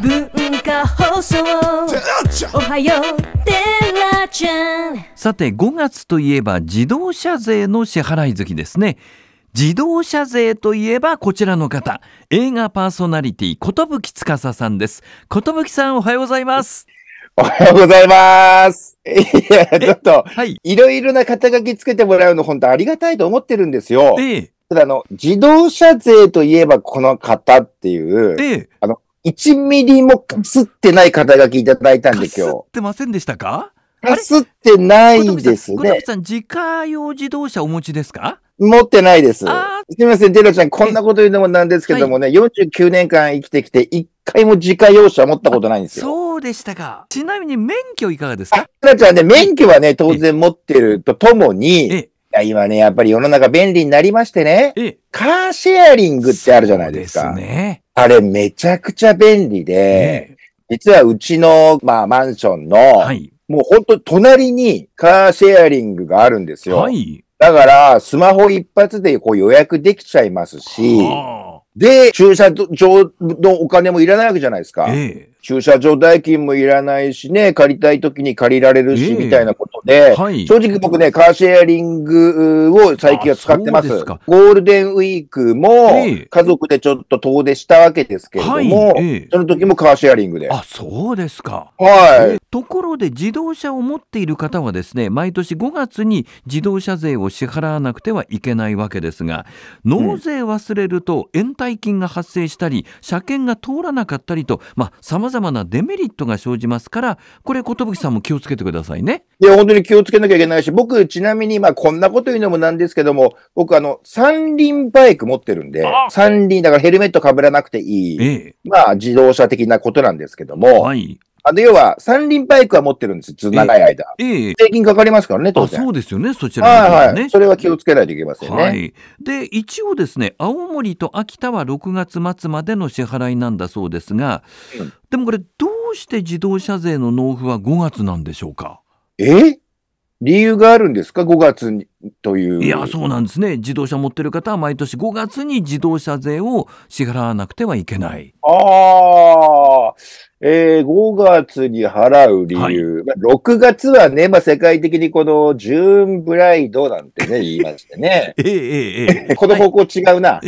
文化放送おはようテラちゃんさて5月といえば自動車税の支払い月ですね自動車税といえばこちらの方映画パーソナリティ寿司さんです寿さんおはようございますおはようございます。いや、ちょっと、はい。いろいろな肩書きつけてもらうの本当ありがたいと思ってるんですよ。ええ。ただ、あの、自動車税といえばこの方っていう、ええ。あの、1ミリもかすってない肩書きいただいたんで今日。かすってませんでしたかかすってないですね。小田さん、自家用自動車お持ちですか持ってないです。すみません、デラちゃん、こんなこと言うのもなんですけどもね、はい、49年間生きてきて、一回も自家用車持ったことないんですよ。そうでしたか。ちなみに免許いかがですかデラちゃんね、免許はね、当然持ってるとともに、や、今ね、やっぱり世の中便利になりましてね、カーシェアリングってあるじゃないですか。すね、あれめちゃくちゃ便利で、実はうちの、まあ、マンションの、はい、もう本当隣にカーシェアリングがあるんですよ。はい、だから、スマホ一発でこう予約できちゃいますし、で、駐車場のお金もいらないわけじゃないですか。え駐車場代金もいらないしね、借りたい時に借りられるし、えー、みたいなことで、はい、正直僕ね、カーシェアリングを最近は使ってます。すゴールデンウィークも、家族でちょっと遠出したわけですけれども、えーはいその時もカーシェアリングで。あ、そうですか。はい。ところで自動車を持っている方はですね、毎年5月に自動車税を支払わなくてはいけないわけですが、納税忘れると延滞金が発生したり、車検が通らなかったりと、まあ、様々なデメリットが生じますから、これ、ことぶきさんも気をつけてくださいね。いや、本当に気をつけなきゃいけないし、僕、ちなみに、まあ、こんなこと言うのもなんですけども、僕、あの、三輪バイク持ってるんで、三輪、だからヘルメット被らなくていい、ええ、まあ、自動車的なことなんですけども、はい、あの、要は、三輪バイクは持ってるんです、長い間。ええ。税金かかりますからね、当然。そうですよね、そちらの、ね、はいはい。それは気をつけないといけませんね。はい。で、一応ですね、青森と秋田は6月末までの支払いなんだそうですが、うん、でもこれ、どうして自動車税の納付は5月なんでしょうかえ理由があるんですか、5月にという。いや、そうなんですね、自動車持ってる方は毎年5月に自動車税を支払わなくてはいけない。ああ、えー、5月に払う理由、はい、6月はね、まあ、世界的にこのジューンブライドなんてね、言いましてね、え えええ、この方向違うな。はい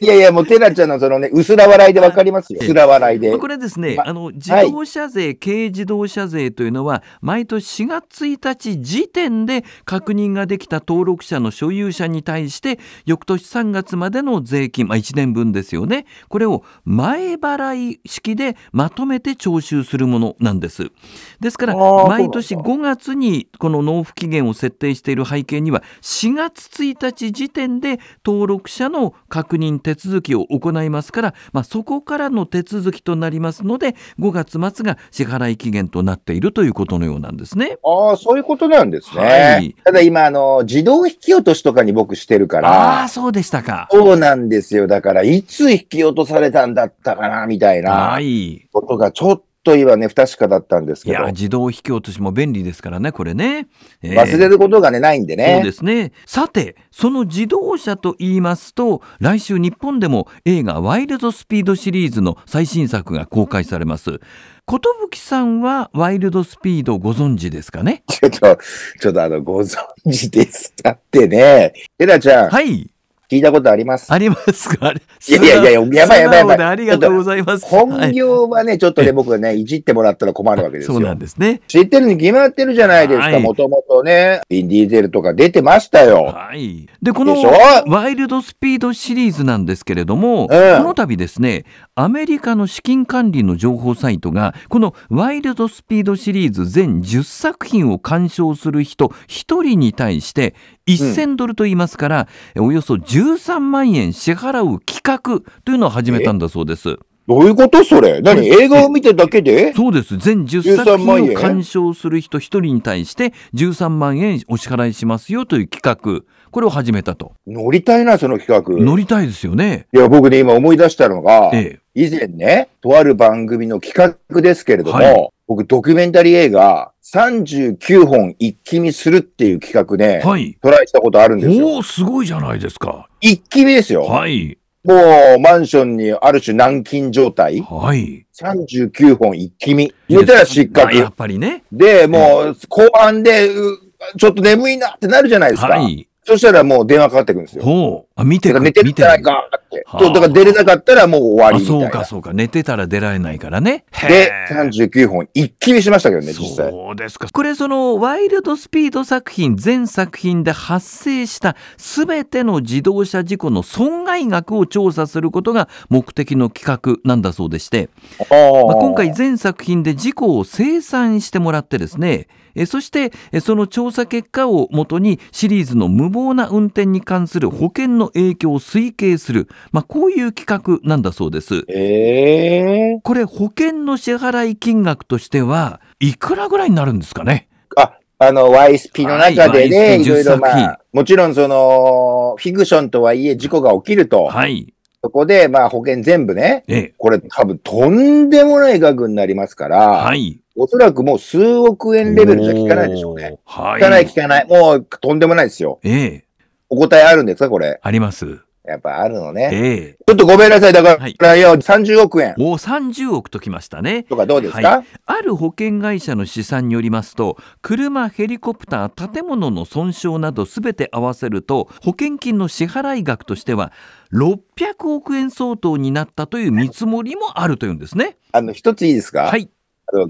いやいや、もう、テラちゃんのそのね、薄ら笑いでわかりますよ。薄ら笑いで。これですね、あの、自動車税、はい、軽自動車税というのは、毎年4月1日時点で確認ができた登録者の所有者に対して、翌年3月までの税金、まあ、1年分ですよね。これを前払い式でまとめて徴収するものなんです。ですから、毎年5月にこの納付期限を設定している背景には、4月1日時点で登録者の確認手続きを行いますから、まあ、そこからの手続きとなりますので5月末が支払い期限となっているということのようなんですね。ああそういうことなんですね。はい、ただ今あの自動引き落としとかに僕してるから。ああそうでしたか。そうなんですよだからいつ引き落とされたんだったかなみたいなことがちょっとといえばね、不確かだったんですけど。いや、自動引き落としも便利ですからね、これね。えー、忘れることがね、ないんでね。そうですね。さて、その自動車と言いますと、来週日本でも映画ワイルドスピードシリーズの最新作が公開されます。寿さんはワイルドスピードご存知ですかね ちょっと、ちょっとあの、ご存知ですかってね。えなちゃん。はい。聞いたことあります。ありますかいやいやいや、やばいやばいやばい。ありがとうございます。本業はね、ちょっとね、僕ね、いじってもらったら困るわけですよ。そうなんですね。知ってるに決まってるじゃないですか、もともとね。インディーゼルとか出てましたよ。はい。で、このワイルドスピードシリーズなんですけれども、うん、この度ですね、アメリカの資金管理の情報サイトが、このワイルドスピードシリーズ全10作品を鑑賞する人1人に対して、1000ドルと言いますから、うん、およそ10 13万円支払う企画というのを始めたんだそうです。どういうことそれ何映画を見てだけでそうです。全10作品を鑑賞する人1人に対して13万円お支払いしますよという企画。これを始めたと。乗りたいな、その企画。乗りたいですよね。いや、僕ね、今思い出したのが、ええ、以前ね、とある番組の企画ですけれども、はい、僕ドキュメンタリー映画、39本一気見するっていう企画で、はい、トライしたことあるんですよ。おすごいじゃないですか。一気見ですよ。はい。もう、マンションにある種軟禁状態。はい。39本一気見。寝たら失格。やっぱりね。で、もう、後半で、ちょっと眠いなってなるじゃないですか。はい。そしたらもう電話かかってくるんですよ。ほう。あ、見てる。寝てるか。ゃいかって。そう、だから出れなかったらもう終わりみたいな。そうか、そうか。寝てたら出られないからね。で、39本一気にしましたけどね、実際。そうですか。これ、その、ワイルドスピード作品、全作品で発生したすべての自動車事故の損害額を調査することが目的の企画なんだそうでして、まあ、今回全作品で事故を生産してもらってですね、えそしてその調査結果をもとにシリーズの無謀な運転に関する保険の影響を推計する、まあ、こういう企画なんだそうです、えー、これ保険の支払い金額としてはいくらぐらいになるんですかねああの YSP の中でね、はい、いろいろ、まあ、もちろんそのフィクションとはいえ事故が起きると。はいそこで、まあ保険全部ね、ええ、これ多分とんでもない額になりますから、はい、おそらくもう数億円レベルじゃ効かないでしょうね。はい。効かない聞かない。もうとんでもないですよ。ええお答えあるんですか、これ。あります。やっぱあるのね。ええちょっとごめんなさい。だから、はい30億円お30億ときましたね。とかどうですか、はい、ある保険会社の試算によりますと車ヘリコプター建物の損傷などすべて合わせると保険金の支払い額としては600億円相当になったという見積もりもあるというんですね。あの、一ついいですかはい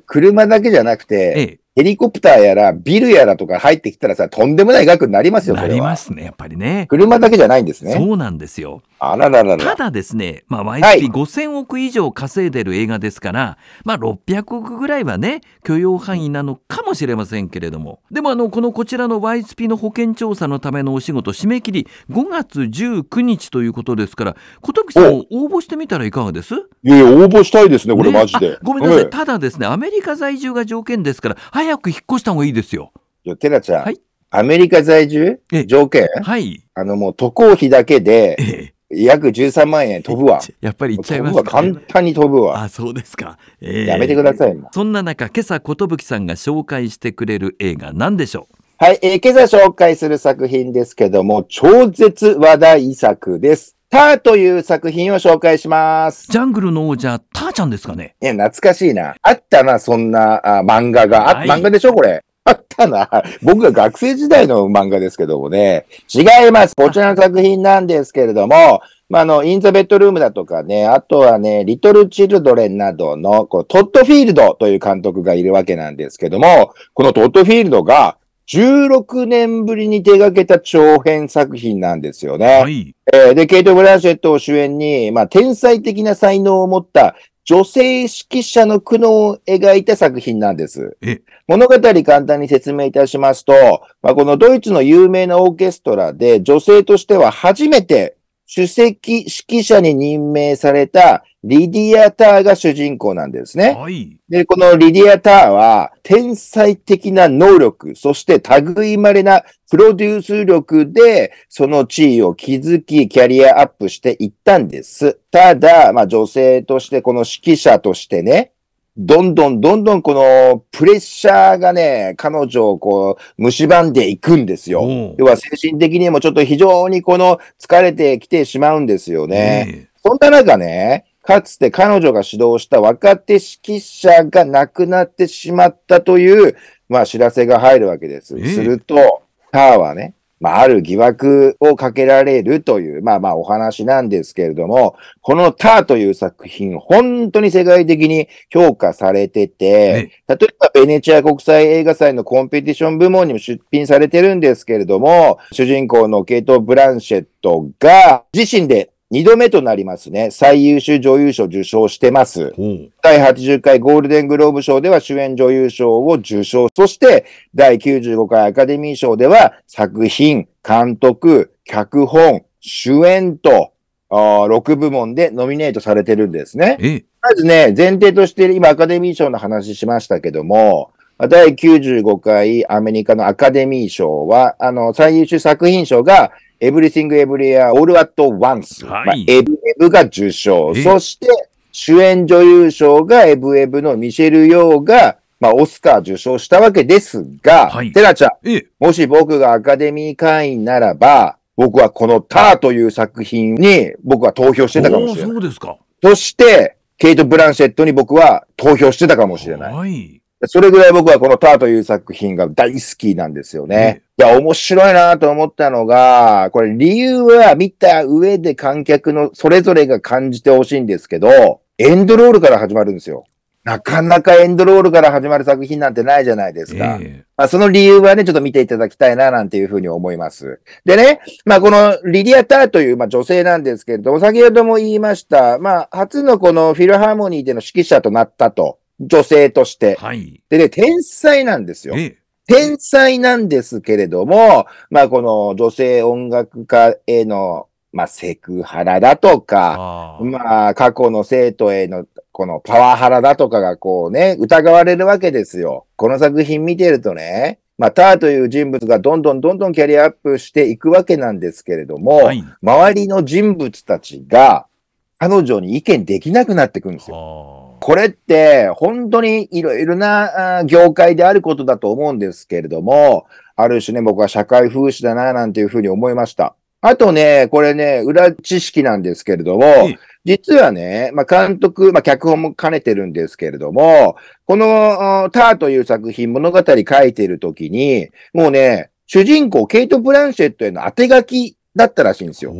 車だけじゃなくて、ヘリコプターやら、ビルやらとか入ってきたらさ、とんでもない額になりますよ、なりますね、やっぱりね。車だけじゃないんですね。そうなんですよ。あらららら。ただですね、まあ、毎月5000億以上稼いでる映画ですから、はい、まあ、600億ぐらいはね、許容範囲なのかもしれませんけれども。でも、あの、このこちらの YSP の保険調査のためのお仕事、締め切り5月19日ということですから、小時さん、応募してみたらいかがですいやいや、応募したいですね、これ、ね、マジで。ごめんなさい、はい、ただですね、アメリカ在住が条件ですから、早早く引っ越した方がいいですよ。いや、テラちゃん。はい。アメリカ在住条件はい。あの、もう渡航費だけで、ええ約13万円飛ぶわ。やっぱり行っちゃいます、ね、簡単に飛ぶわ。あ、そうですか。えー、やめてくださいそんな中、今朝、寿さんが紹介してくれる映画、何でしょうはい、えー、今朝紹介する作品ですけども、超絶話題作です。ターという作品を紹介します。ジャングルの王者、ターちゃんですかねや、懐かしいな。あったな、そんなあ漫画が。あ、はい、漫画でしょこれ。あったな。僕が学生時代の漫画ですけどもね。違います。こちらの作品なんですけれども、まあ、の、インザベッドルームだとかね、あとはね、リトルチルドレンなどの、こう、トットフィールドという監督がいるわけなんですけども、このトットフィールドが、16年ぶりに手掛けた長編作品なんですよね。はい。えー、で、ケイト・ブランシェットを主演に、まあ、天才的な才能を持った女性指揮者の苦悩を描いた作品なんです。物語簡単に説明いたしますと、まあ、このドイツの有名なオーケストラで女性としては初めて首席指揮者に任命されたリディアターが主人公なんですね。はい。で、このリディアターは、天才的な能力、そして類まれなプロデュース力で、その地位を築き、キャリアアップしていったんです。ただ、まあ女性として、この指揮者としてね、どんどんどんどんこのプレッシャーがね、彼女をこう、蝕んでいくんですよ。要は精神的にもちょっと非常にこの疲れてきてしまうんですよね。そんな中ね、かつて彼女が指導した若手指揮者が亡くなってしまったという、まあ、知らせが入るわけです。えー、すると、ターはね、まあ、ある疑惑をかけられるという、まあまあお話なんですけれども、このターという作品、本当に世界的に評価されてて、例えばベネチア国際映画祭のコンペティション部門にも出品されてるんですけれども、主人公のケイト・ブランシェットが自身で二度目となりますね、最優秀女優賞受賞してます。第80回ゴールデングローブ賞では主演女優賞を受賞。そして、第95回アカデミー賞では作品、監督、脚本、主演と、6部門でノミネートされてるんですね。まずね、前提として今アカデミー賞の話しましたけども、第95回アメリカのアカデミー賞は、あの、最優秀作品賞が Everything Everywhere All at Once。はい。エブエブが受賞。そして、主演女優賞がエブエブのミシェル・ヨーが、まあ、オスカー受賞したわけですが、はい、テラちゃん、もし僕がアカデミー会員ならば、僕はこのターという作品に僕は投票してたかもしれない。そうですか。そして、ケイト・ブランシェットに僕は投票してたかもしれない。はい。それぐらい僕はこのターという作品が大好きなんですよね。いや、面白いなと思ったのが、これ理由は見た上で観客のそれぞれが感じてほしいんですけど、エンドロールから始まるんですよ。なかなかエンドロールから始まる作品なんてないじゃないですか。えー、まあ、その理由はね、ちょっと見ていただきたいな、なんていうふうに思います。でね、まあ、このリリア・ターという、まあ、女性なんですけれども、先ほども言いました、まあ、初のこのフィルハーモニーでの指揮者となったと女性として。はい。でね、天才なんですよ。天才なんですけれども、まあこの女性音楽家への、まあセクハラだとか、あまあ過去の生徒へのこのパワハラだとかがこうね、疑われるわけですよ。この作品見てるとね、まあターという人物がどんどんどんどんキャリアアップしていくわけなんですけれども、はい、周りの人物たちが彼女に意見できなくなってくるんですよ。これって本当にいろいろな業界であることだと思うんですけれども、ある種ね、僕は社会風刺だな、なんていうふうに思いました。あとね、これね、裏知識なんですけれども、実はね、まあ、監督、まあ、脚本も兼ねてるんですけれども、この、ターという作品、物語書いてるときに、もうね、主人公、ケイト・ブランシェットへの当て書きだったらしいんですよ。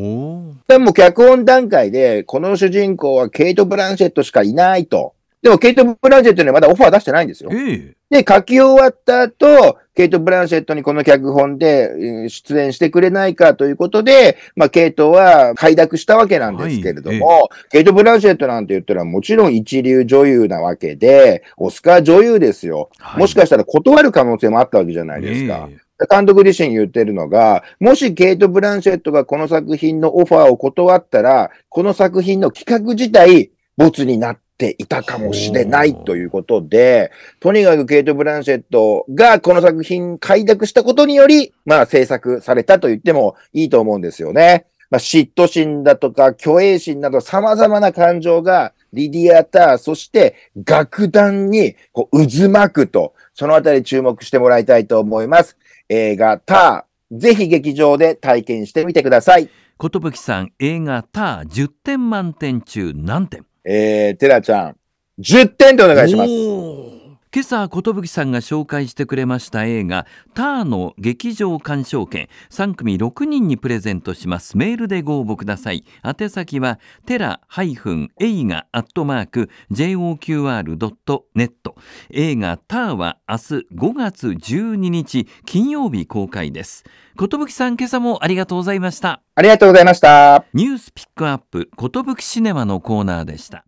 でも脚本段階で、この主人公はケイト・ブランシェットしかいないと。でも、ケイト・ブランシェットにはまだオファー出してないんですよ。えー、で、書き終わった後、ケイト・ブランシェットにこの脚本で出演してくれないかということで、まあ、ケイトは快諾したわけなんですけれども、はいえー、ケイト・ブランシェットなんて言ったらもちろん一流女優なわけで、オスカー女優ですよ。はい、もしかしたら断る可能性もあったわけじゃないですか。えー監督自身言ってるのが、もしケイト・ブランシェットがこの作品のオファーを断ったら、この作品の企画自体、没になっていたかもしれないということで、とにかくケイト・ブランシェットがこの作品開拓したことにより、まあ制作されたと言ってもいいと思うんですよね。まあ、嫉妬心だとか、虚栄心など様々な感情がリディアター、そして楽団にこう渦巻くと、そのあたり注目してもらいたいと思います。映画ター、ぜひ劇場で体験してみてください。ことぶきさん、映画ター10点満点中何点えー、テラちゃん、10点でお願いします。今朝寿さんが紹介してくれました映画「ターの劇場鑑賞券」3組6人にプレゼントしますメールでご応募ください宛先はテラ映画アットマーク JOQR.net 映画「ターは明日5月12日金曜日公開です寿さん今朝もありがとうございましたありがとうございましたニュースピックアップ寿シネマのコーナーでした